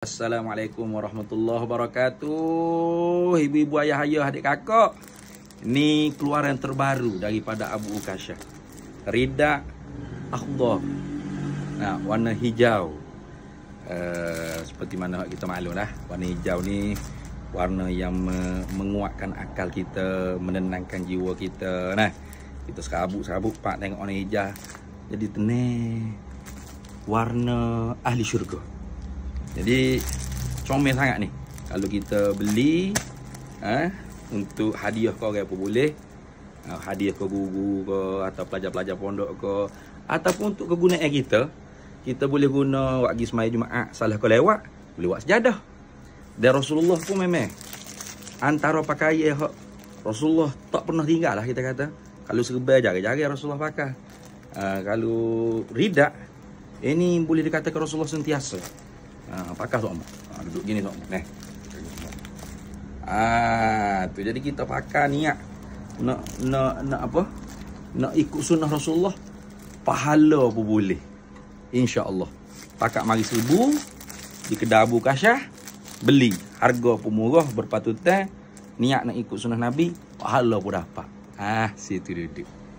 Assalamualaikum warahmatullahi wabarakatuh Ibu-ibu ayah ayah adik kakak Ini keluar yang terbaru daripada Abu Ukasha Rida Akhdor nah, Warna hijau uh, Seperti mana kita maklum lah Warna hijau ni Warna yang menguatkan akal kita Menenangkan jiwa kita Nah Kita serabut-serabut Pak tengok warna hijau Jadi tenang Warna ahli syurga jadi comel sangat ni. Kalau kita beli eh untuk hadiah kau orang pun boleh. Uh, hadiah ke guru ke atau pelajar-pelajar pondok ke ataupun untuk kegunaan kita, kita boleh guna waktu pergi sembahyang Jumaat, salah kau lewat, boleh buat sejadah. Dan Rasulullah pun memang antara pakaian hak Rasulullah tak pernah tinggal lah kita kata. Kalau serba jaga jaga Rasulullah pakai. Uh, kalau ridak, ini boleh dikatakan Rasulullah sentiasa. Ha, pakar sok ha, duduk gini sok Neh. Ah tu jadi kita pakar niat nak nak nak apa? Nak ikut sunnah Rasulullah. Pahala pun boleh. Insya-Allah. Pakak mari seribu di kedai Abu Kasyah beli harga pun murah berpatutan niat nak ikut sunnah Nabi pahala pun dapat. Ah, situ duduk.